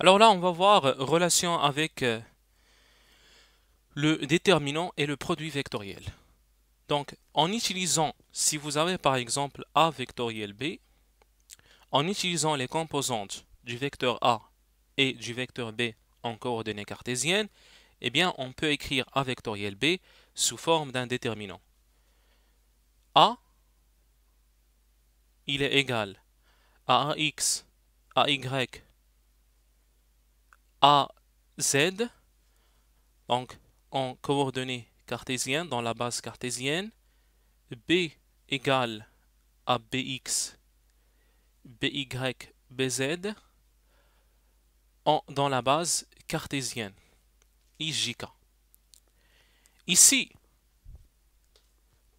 Alors là, on va voir euh, relation avec euh, le déterminant et le produit vectoriel. Donc, en utilisant, si vous avez par exemple A vectoriel B, en utilisant les composantes du vecteur A et du vecteur B en coordonnées cartésiennes, eh bien, on peut écrire A vectoriel B sous forme d'un déterminant. A, il est égal à AX, AY a, Z, donc en coordonnées cartésiennes dans la base cartésienne, B égale à BX, BY, BZ en, dans la base cartésienne, IJK. Ici,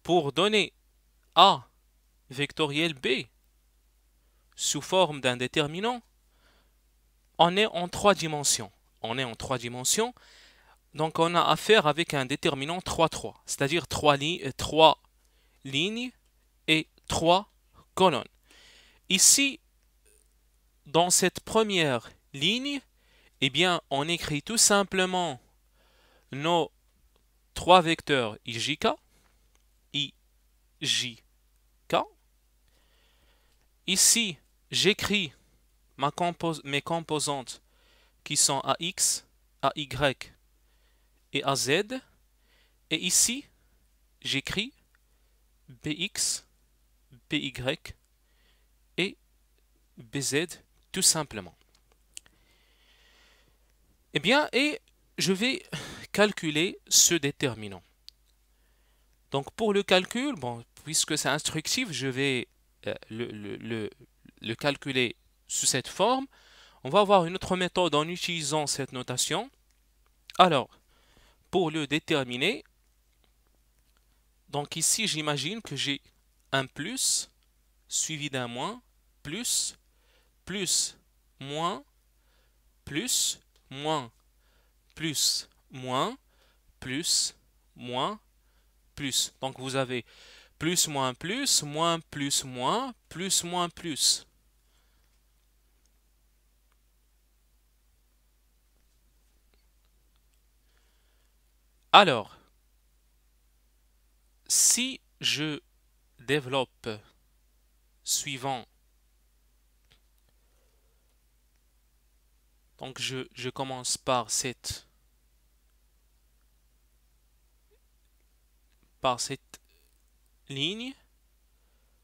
pour donner A vectoriel B sous forme d'un déterminant, on est en trois dimensions. On est en trois dimensions. Donc on a affaire avec un déterminant 3-3, c'est-à-dire trois euh, trois lignes et trois colonnes. Ici, dans cette première ligne, eh bien, on écrit tout simplement nos trois vecteurs IJK, IJK. Ici, j'écris mes composantes qui sont à x, à y et à z. Et ici, j'écris bx, by et bz tout simplement. Eh bien, et je vais calculer ce déterminant. Donc pour le calcul, bon, puisque c'est instructif, je vais euh, le, le calculer sous cette forme, on va avoir une autre méthode en utilisant cette notation. Alors, pour le déterminer, donc ici j'imagine que j'ai un plus suivi d'un moins, plus, plus, moins, plus, moins, plus, moins, plus, moins, plus. Donc vous avez plus, moins, plus, moins, plus, moins, plus, moins, plus. Alors, si je développe suivant, donc je, commence par cette, par cette ligne,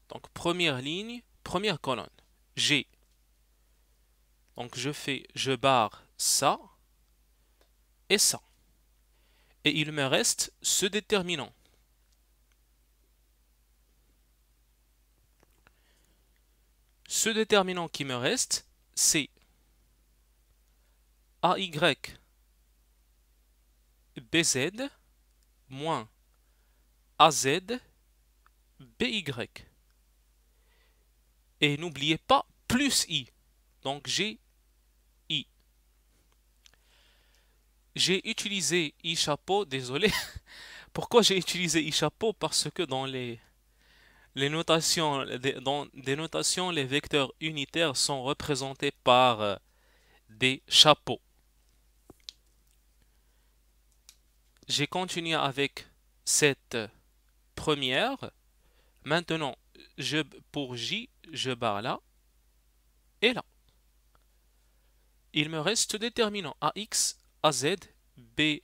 donc première ligne, première colonne, G. Donc je fais, je barre ça et ça et il me reste ce déterminant. Ce déterminant qui me reste, c'est AY BZ moins AZ BY. Et n'oubliez pas plus I. Donc j'ai j'ai utilisé i chapeau désolé. Pourquoi j'ai utilisé i chapeau Parce que dans les, notations, dans des notations, les vecteurs unitaires sont représentés par euh, des chapeaux. J'ai continué avec cette première. Maintenant, je, pour J, je barre là et là. Il me reste déterminant AX AZ, B,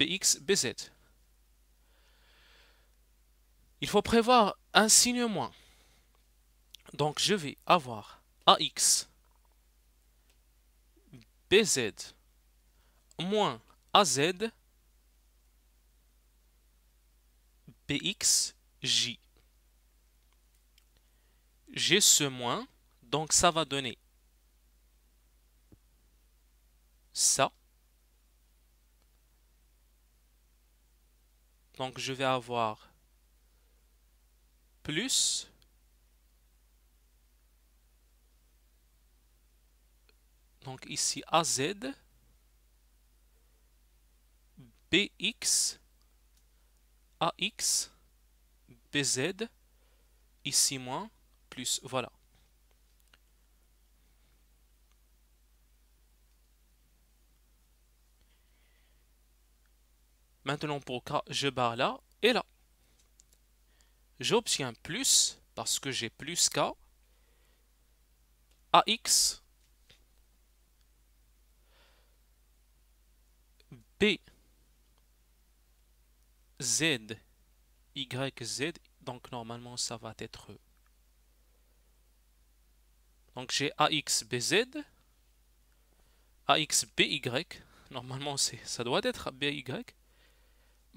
BX, BZ. Il faut prévoir un signe moins. Donc je vais avoir AX, BZ, moins AZ, BX, J. J'ai ce moins, donc ça va donner ça. Donc, je vais avoir plus donc ici AZ BX AX BZ ici moins plus voilà Maintenant pour K, je barre là et là. J'obtiens plus, parce que j'ai plus K, AX, B, Z, Y, Z, donc normalement ça va être... Donc j'ai AX, BZ, AX, BY, normalement ça doit être BY,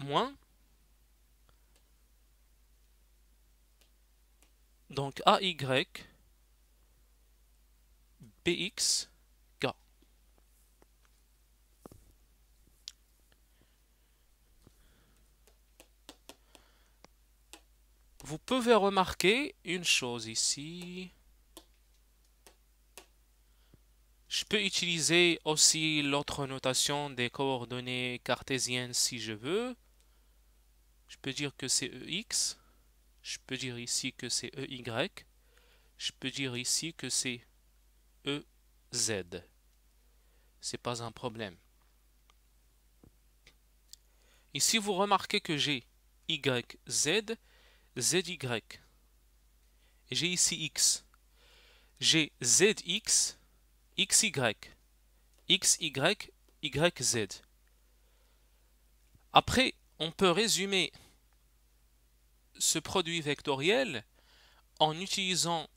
moins. Donc AY BX K. Vous pouvez remarquer une chose ici. Je peux utiliser aussi l'autre notation des coordonnées cartésiennes si je veux je peux dire que c'est EX, je peux dire ici que c'est EY, je peux dire ici que c'est EZ. C'est pas un problème. Ici, vous remarquez que j'ai YZ, ZY. J'ai ici X. J'ai ZX, XY, XY, YZ. Après, on peut résumer ce produit vectoriel en utilisant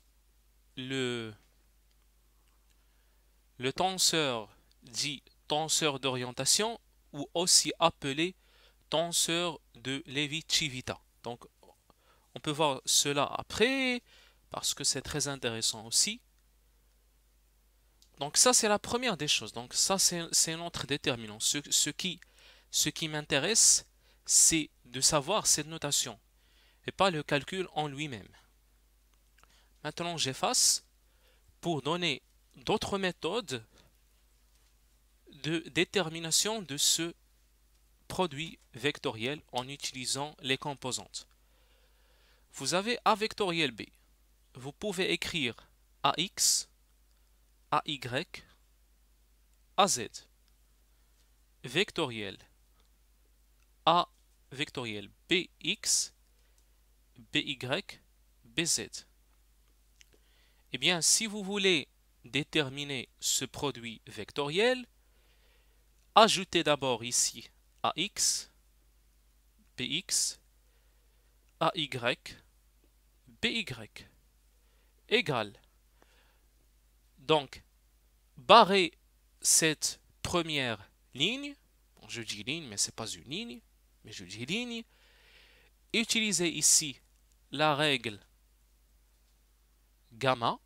le, tenseur dit tenseur d'orientation ou aussi appelé tenseur de Levi-Civita. Donc on peut voir cela après parce que c'est très intéressant aussi. Donc ça c'est la première des choses. Donc ça c'est notre déterminant. ce qui, ce qui m'intéresse c'est de savoir cette notation et pas le calcul en lui-même. Maintenant, j'efface pour donner d'autres méthodes de détermination de ce produit vectoriel en utilisant les composantes. Vous avez A vectoriel B. Vous pouvez écrire AX, AY, AZ. Vectoriel A vectoriel BX BY, BZ. Eh bien, si vous voulez déterminer ce produit vectoriel, ajoutez d'abord ici AX, BX, AY, BY Égal. Donc, barrez cette première ligne, je dis ligne, mais ce n'est pas une ligne, mais je dis ligne, utilisez ici la règle gamma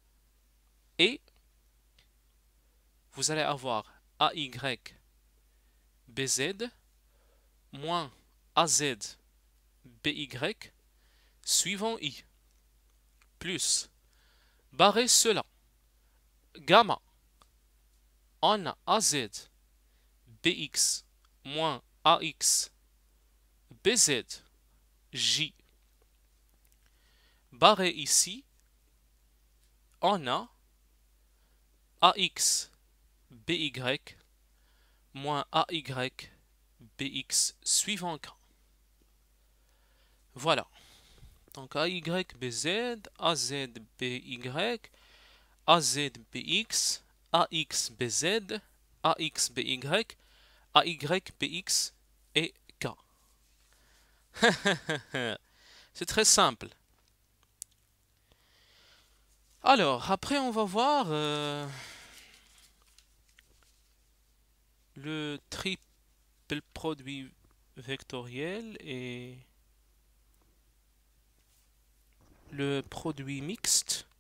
et vous allez avoir AY BZ moins AZ BY suivant I plus barrer cela gamma en AZ BX moins AX BZ J barré ici, on a ax by moins ay bx suivant K. Voilà. Donc ay bz, az by, az bx, ax bz, ax by, ay bx et k. C'est très simple. Alors, après, on va voir euh, le triple produit vectoriel et le produit mixte.